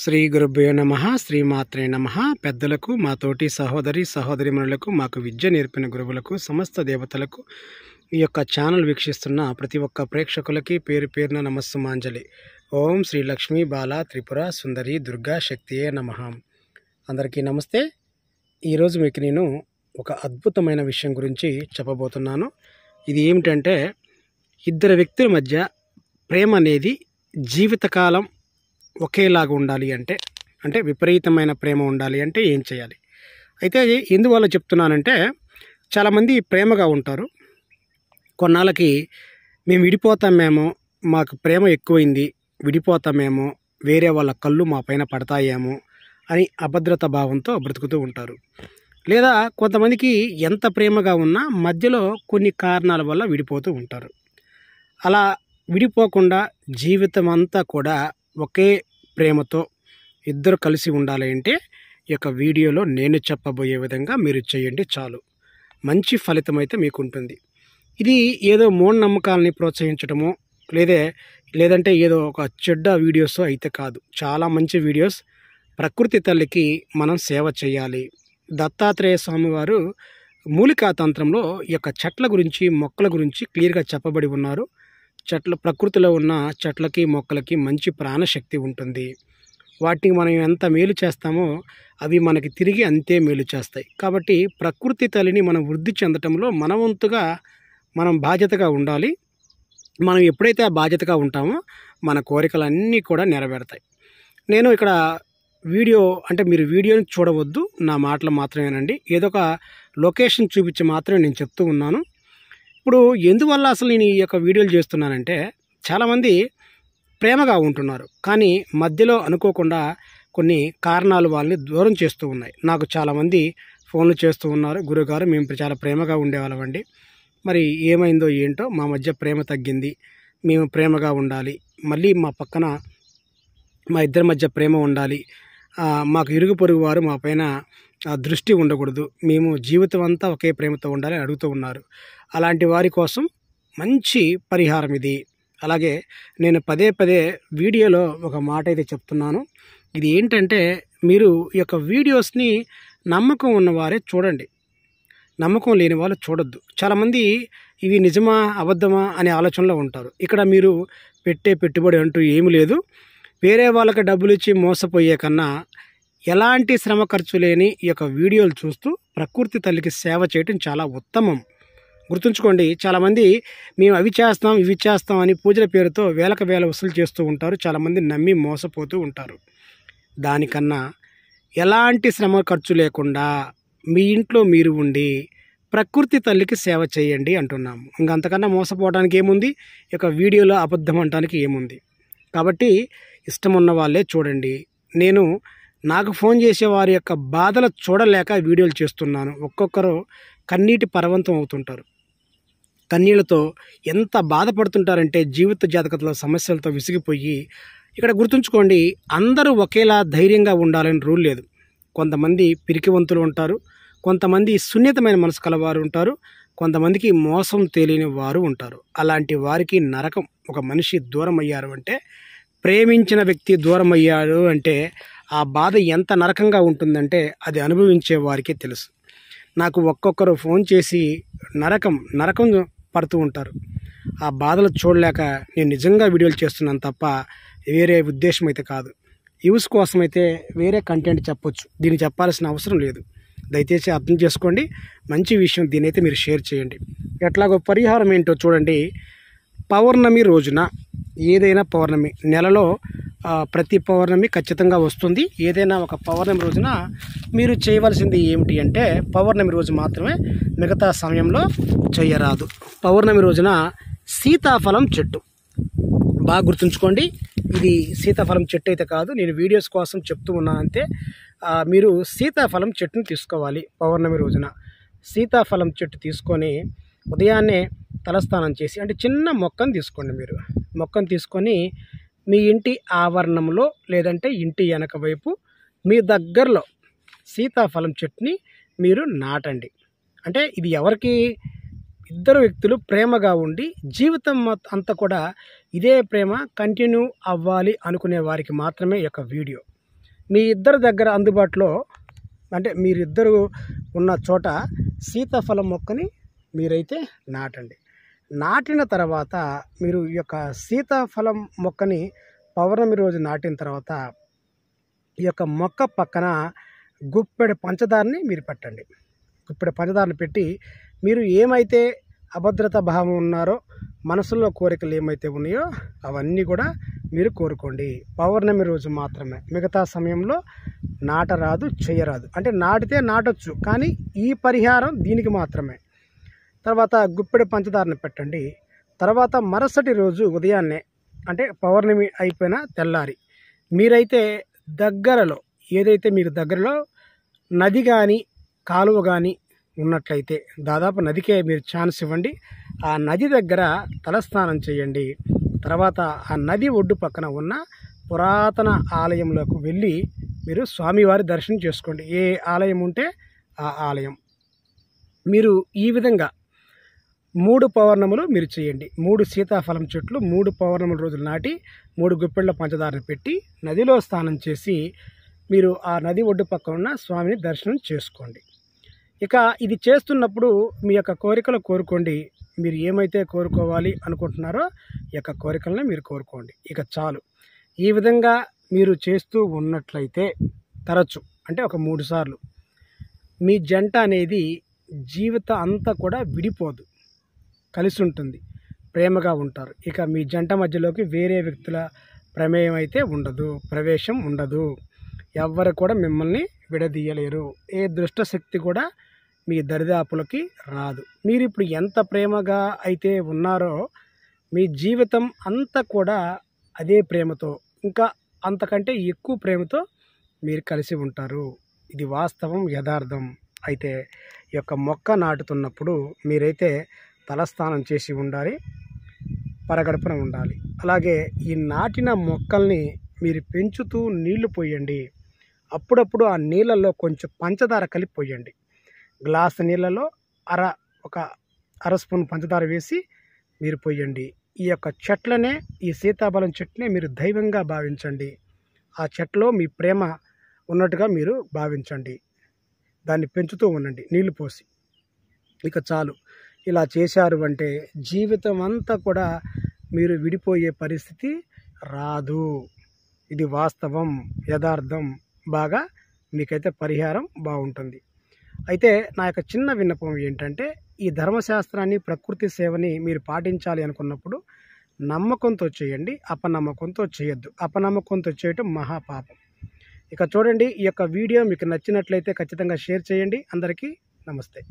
శ్రీ గురుభ్యో నమ శ్రీమాత్రే నమ పెద్దలకు మా తోటి సహోదరి సహోదరిమణులకు మాకు విద్య నేర్పిన గురువులకు సమస్త దేవతలకు ఈ యొక్క ఛానల్ వీక్షిస్తున్న ప్రతి ఒక్క ప్రేక్షకులకి పేరు పేరున నమస్సుమాంజలి ఓం శ్రీ లక్ష్మీ బాల త్రిపుర సుందరి దుర్గా శక్తియే నమ అందరికీ నమస్తే ఈరోజు మీకు నేను ఒక అద్భుతమైన విషయం గురించి చెప్పబోతున్నాను ఇది ఏమిటంటే ఇద్దరు వ్యక్తుల మధ్య ప్రేమ అనేది జీవితకాలం ఒకేలాగా ఉండాలి అంటే అంటే విపరీతమైన ప్రేమ ఉండాలి అంటే ఏం చేయాలి అయితే ఎందువల్ల చెప్తున్నానంటే చాలామంది ప్రేమగా ఉంటారు కొన్నాళ్ళకి మేము విడిపోతామేమో మాకు ప్రేమ ఎక్కువైంది విడిపోతామేమో వేరే వాళ్ళ కళ్ళు మా పైన పడతాయేమో అని అభద్రత భావంతో బ్రతుకుతూ ఉంటారు లేదా కొంతమందికి ఎంత ప్రేమగా ఉన్నా మధ్యలో కొన్ని కారణాల వల్ల విడిపోతూ ఉంటారు అలా విడిపోకుండా జీవితం అంతా కూడా ఒకే ప్రేమతో ఇద్దరు కలిసి ఉండాలి అంటే ఈ యొక్క వీడియోలో నేను చెప్పబోయే విధంగా మీరు చేయండి చాలు మంచి ఫలితం అయితే మీకు ఉంటుంది ఇది ఏదో మూఢనమ్మకాలని ప్రోత్సహించడము లేదే లేదంటే ఏదో ఒక చెడ్డ వీడియోస్ అయితే కాదు చాలా మంచి వీడియోస్ ప్రకృతి తల్లికి మనం సేవ చేయాలి దత్తాత్రేయ స్వామి వారు మూలికా తంత్రంలో ఈ యొక్క చెట్ల గురించి మొక్కల గురించి క్లియర్గా చెప్పబడి ఉన్నారు చెట్ల ప్రకృతిలో ఉన్న చెట్లకి మొక్కలకి మంచి ప్రాణశక్తి ఉంటుంది వాటిని మనం ఎంత మేలు చేస్తామో అవి మనకి తిరిగి అంతే మేలు చేస్తాయి కాబట్టి ప్రకృతి తల్లిని మనం వృద్ధి చెందటంలో మన వంతుగా మనం బాధ్యతగా ఉండాలి మనం ఎప్పుడైతే ఆ బాధ్యతగా ఉంటామో మన కోరికలన్నీ కూడా నెరవేరుతాయి నేను ఇక్కడ వీడియో అంటే మీరు వీడియోని చూడవద్దు నా మాటలు మాత్రమేనండి ఏదో ఒక లొకేషన్ చూపించి మాత్రమే నేను చెప్తూ ఉన్నాను ఇప్పుడు ఎందువల్ల అసలు నేను ఈ యొక్క వీడియోలు చేస్తున్నానంటే చాలామంది ప్రేమగా ఉంటున్నారు కానీ మధ్యలో అనుకోకుండా కొన్ని కారణాలు వాళ్ళని దూరం చేస్తూ ఉన్నాయి నాకు చాలామంది ఫోన్లు చేస్తూ ఉన్నారు గురుగారు మేము చాలా ప్రేమగా ఉండేవాళ్ళమండి మరి ఏమైందో ఏంటో మా మధ్య ప్రేమ తగ్గింది మేము ప్రేమగా ఉండాలి మళ్ళీ మా పక్కన మా ఇద్దరి మధ్య ప్రేమ ఉండాలి మాకు ఇరుగు పొరుగు వారు మా పైన ఆ దృష్టి ఉండకూడదు మేము జీవితం అంతా ఒకే ప్రేమతో ఉండాలని అడుగుతూ ఉన్నారు అలాంటి వారి కోసం మంచి పరిహారం ఇది అలాగే నేను పదే పదే వీడియోలో ఒక మాట అయితే చెప్తున్నాను ఇది ఏంటంటే మీరు ఈ యొక్క వీడియోస్ని నమ్మకం ఉన్నవారే చూడండి నమ్మకం లేని వాళ్ళు చూడొద్దు చాలామంది ఇవి నిజమా అబద్ధమా అనే ఆలోచనలో ఉంటారు ఇక్కడ మీరు పెట్టే పెట్టుబడి అంటూ ఏమీ లేదు వేరే వాళ్ళకి డబ్బులు ఇచ్చి మోసపోయే కన్నా ఎలాంటి శ్రమ ఖర్చు లేని ఈ యొక్క వీడియోలు చూస్తూ ప్రకృతి తల్లికి సేవ చేయటం చాలా ఉత్తమం గుర్తుంచుకోండి చాలామంది మేము అవి చేస్తాం ఇవి చేస్తాం అని పూజల పేరుతో వేలకు వేల వసూలు చేస్తూ ఉంటారు చాలామంది నమ్మి మోసపోతూ ఉంటారు దానికన్నా ఎలాంటి శ్రమ ఖర్చు లేకుండా మీ ఇంట్లో మీరు ఉండి ప్రకృతి తల్లికి సేవ చేయండి అంటున్నాము ఇంకంతకన్నా మోసపోవడానికి ఏముంది ఇక వీడియోలో అబద్ధం అనడానికి ఏముంది కాబట్టి ఇష్టం ఉన్న వాళ్ళే చూడండి నేను నాకు ఫోన్ చేసే వారి యొక్క బాధలు చూడలేక వీడియోలు చేస్తున్నాను ఒక్కొక్కరు కన్నీటి పర్వంతం అవుతుంటారు కన్నీళ్లతో ఎంత బాధపడుతుంటారంటే జీవిత జాతకతలో సమస్యలతో విసిగిపోయి ఇక్కడ గుర్తుంచుకోండి అందరూ ఒకేలా ధైర్యంగా ఉండాలని రూల్ లేదు కొంతమంది పిరికివంతులు ఉంటారు కొంతమంది సున్నితమైన మనసు కలవారు ఉంటారు కొంతమందికి మోసం తెలియని వారు ఉంటారు అలాంటి వారికి నరకం ఒక మనిషి దూరం అయ్యారు అంటే ప్రేమించిన వ్యక్తి దూరం అయ్యాడు అంటే ఆ బాధ ఎంత నరకంగా ఉంటుందంటే అది అనుభవించే వారికే తెలుసు నాకు ఒక్కొక్కరు ఫోన్ చేసి నరకం నరకం పడుతూ ఉంటారు ఆ బాధలు చూడలేక నేను నిజంగా వీడియోలు చేస్తున్నాను తప్ప వేరే ఉద్దేశం అయితే కాదు యూస్ కోసం అయితే వేరే కంటెంట్ చెప్పొచ్చు దీన్ని చెప్పాల్సిన అవసరం లేదు దయచేసి అర్థం చేసుకోండి మంచి విషయం దీనైతే మీరు షేర్ చేయండి ఎట్లాగో పరిహారం ఏంటో చూడండి పౌర్ణమి రోజున ఏదైనా పౌర్ణమి నెలలో ప్రతి పౌర్ణమి ఖచ్చితంగా వస్తుంది ఏదైనా ఒక పౌర్ణమి రోజున మీరు చేయవలసింది ఏమిటి అంటే పౌర్ణమి రోజు మాత్రమే మిగతా సమయంలో చేయరాదు పౌర్ణమి రోజున సీతాఫలం చెట్టు బాగా గుర్తుంచుకోండి ఇది సీతాఫలం చెట్టు అయితే కాదు నేను వీడియోస్ కోసం చెప్తూ అంతే మీరు సీతాఫలం చెట్టును తీసుకోవాలి పౌర్ణమి రోజున సీతాఫలం చెట్టు తీసుకొని ఉదయాన్నే తలస్నానం చేసి అంటే చిన్న మొక్కను తీసుకోండి మీరు మొక్కను తీసుకొని మీ ఇంటి ఆవరణంలో లేదంటే ఇంటి వెనక వైపు మీ దగ్గరలో సీతాఫలం చెట్టుని మీరు నాటండి అంటే ఇది ఎవరికి ఇద్దరు వ్యక్తులు ప్రేమగా ఉండి జీవితం అంతా కూడా ఇదే ప్రేమ కంటిన్యూ అవ్వాలి అనుకునే వారికి మాత్రమే యొక్క వీడియో మీ ఇద్దరు దగ్గర అందుబాటులో అంటే మీరిద్దరు ఉన్న చోట సీతాఫలం మొక్కని మీరైతే నాటండి నాటిన తర్వాత మీరు ఈ యొక్క సీతాఫలం మొక్కని పౌర్ణమి రోజు నాటిన తర్వాత ఈ యొక్క మొక్క పక్కన గుప్పెడ పంచదారని మీరు పెట్టండి గుప్పెడ పంచదారని పెట్టి మీరు ఏమైతే అభద్రత భావం ఉన్నారో మనసులో కోరికలు ఏమైతే ఉన్నాయో అవన్నీ కూడా మీరు కోరుకోండి పౌర్ణమి రోజు మాత్రమే మిగతా సమయంలో నాటరాదు చేయరాదు అంటే నాటితే నాటొచ్చు కానీ ఈ పరిహారం దీనికి మాత్రమే తర్వాత గుప్పెడు పంచదారని పెట్టండి తర్వాత మరుసటి రోజు ఉదయాన్నే అంటే పౌర్ణమి అయిపోయిన తెల్లారి మీరైతే దగ్గరలో ఏదైతే మీకు దగ్గరలో నది కానీ కాలువ కానీ ఉన్నట్లయితే దాదాపు నదికే మీరు ఛాన్స్ ఇవ్వండి ఆ నది దగ్గర తలస్నానం చేయండి తర్వాత ఆ నది ఒడ్డు పక్కన ఉన్న పురాతన ఆలయంలోకి వెళ్ళి మీరు స్వామివారి దర్శనం చేసుకోండి ఏ ఆలయం ఉంటే ఆ ఆలయం మీరు ఈ విధంగా మూడు పౌర్ణములు మీరు చేయండి మూడు సీతాఫలం చెట్లు మూడు పౌర్ణముల రోజులు నాటి మూడు గుప్పెళ్ళ పంచదారను పెట్టి నదిలో స్నానం చేసి మీరు ఆ నది ఒడ్డు పక్కన ఉన్న స్వామిని దర్శనం చేసుకోండి ఇక ఇది చేస్తున్నప్పుడు మీ యొక్క కోరికలు కోరుకోండి మీరు ఏమైతే కోరుకోవాలి అనుకుంటున్నారో ఈ యొక్క కోరికలను మీరు కోరుకోండి ఇక చాలు ఈ విధంగా మీరు చేస్తూ ఉన్నట్లయితే తరచు అంటే ఒక మూడు సార్లు మీ జంట అనేది జీవితం అంతా కూడా విడిపోదు కలిసి ఉంటుంది ప్రేమగా ఉంటారు ఇక మీ జంట మధ్యలోకి వేరే వ్యక్తుల ప్రమేయం అయితే ఉండదు ప్రవేశం ఉండదు ఎవ్వరు కూడా మిమ్మల్ని విడదీయలేరు ఏ శక్తి కూడా మీ దరిదాపులకి రాదు మీరు ఇప్పుడు ఎంత ప్రేమగా అయితే ఉన్నారో మీ జీవితం అంతా కూడా అదే ప్రేమతో ఇంకా అంతకంటే ఎక్కువ ప్రేమతో మీరు కలిసి ఉంటారు ఇది వాస్తవం యథార్థం అయితే ఈ యొక్క మొక్క నాటుతున్నప్పుడు మీరైతే తలస్నానం చేసి ఉండాలి పరగడుపున ఉండాలి అలాగే ఈ నాటిన మొక్కల్ని మీరు పెంచుతూ నీళ్లు పోయండి అప్పుడప్పుడు ఆ నీళ్ళల్లో కొంచెం పంచదార కలిపి పోయండి గ్లాస్ నీళ్ళలో అర ఒక అర స్పూన్ పంచదార వేసి మీరు పోయండి ఈ యొక్క చెట్లనే ఈ సీతాఫలం చెట్నే మీరు దైవంగా భావించండి ఆ చెట్లో మీ ప్రేమ ఉన్నట్టుగా మీరు భావించండి దాన్ని పెంచుతూ ఉండండి నీళ్లు పోసి ఇక చాలు ఇలా చేశారు అంటే జీవితం అంతా కూడా మీరు విడిపోయే పరిస్థితి రాదు ఇది వాస్తవం యథార్థం బాగా మీకైతే పరిహారం బాగుంటుంది అయితే నా యొక్క చిన్న విన్నపం ఏంటంటే ఈ ధర్మశాస్త్రాన్ని ప్రకృతి సేవని మీరు పాటించాలి అనుకున్నప్పుడు నమ్మకంతో చేయండి అపనమ్మకంతో చేయొద్దు అపనమ్మకంతో చేయటం మహాపాపం ఇక చూడండి ఈ యొక్క వీడియో మీకు నచ్చినట్లయితే ఖచ్చితంగా షేర్ చేయండి అందరికీ నమస్తే